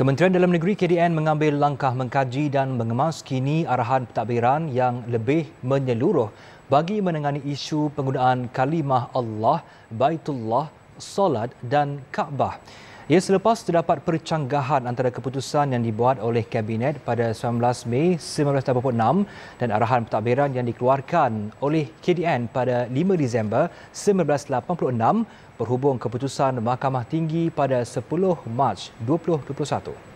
Kementerian Dalam Negeri KDN mengambil langkah mengkaji dan mengemas kini arahan pentadbiran yang lebih menyeluruh bagi menangani isu penggunaan kalimah Allah, Baitullah, Salat dan Kaabah. Ia selepas terdapat percanggahan antara keputusan yang dibuat oleh Kabinet pada 19 Mei 1986 dan arahan pentadbiran yang dikeluarkan oleh KDN pada 5 Disember 1986 berhubung keputusan Mahkamah Tinggi pada 10 Mac 2021.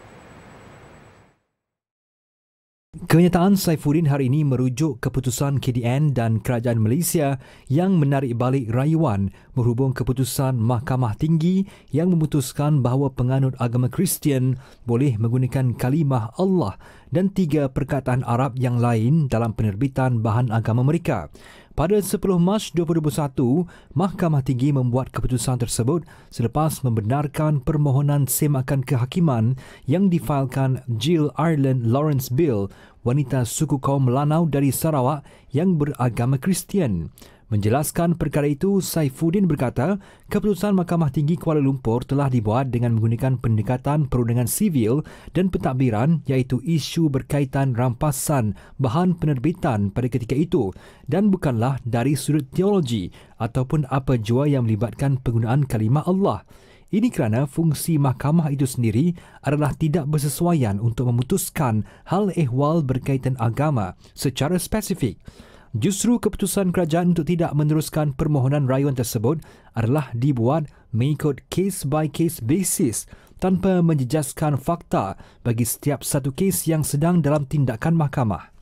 Kenyataan Saifuddin hari ini merujuk keputusan KDN dan Kerajaan Malaysia yang menarik balik rayuan berhubung keputusan Mahkamah Tinggi yang memutuskan bahawa penganut agama Kristian boleh menggunakan kalimah Allah dan tiga perkataan Arab yang lain dalam penerbitan bahan agama mereka. Pada 10 Mac 2021, Mahkamah Tinggi membuat keputusan tersebut selepas membenarkan permohonan semakan kehakiman yang difailkan Jill Ireland Lawrence Bill, wanita suku kaum Melanau dari Sarawak yang beragama Kristian. Menjelaskan perkara itu, Saifuddin berkata, keputusan Mahkamah Tinggi Kuala Lumpur telah dibuat dengan menggunakan pendekatan perundangan sivil dan pentadbiran iaitu isu berkaitan rampasan bahan penerbitan pada ketika itu dan bukanlah dari sudut teologi ataupun apa jua yang melibatkan penggunaan kalimah Allah. Ini kerana fungsi mahkamah itu sendiri adalah tidak bersesuaian untuk memutuskan hal ehwal berkaitan agama secara spesifik. Justru keputusan kerajaan untuk tidak meneruskan permohonan rayuan tersebut adalah dibuat mengikut case-by-case basis tanpa menjejaskan fakta bagi setiap satu kes yang sedang dalam tindakan mahkamah.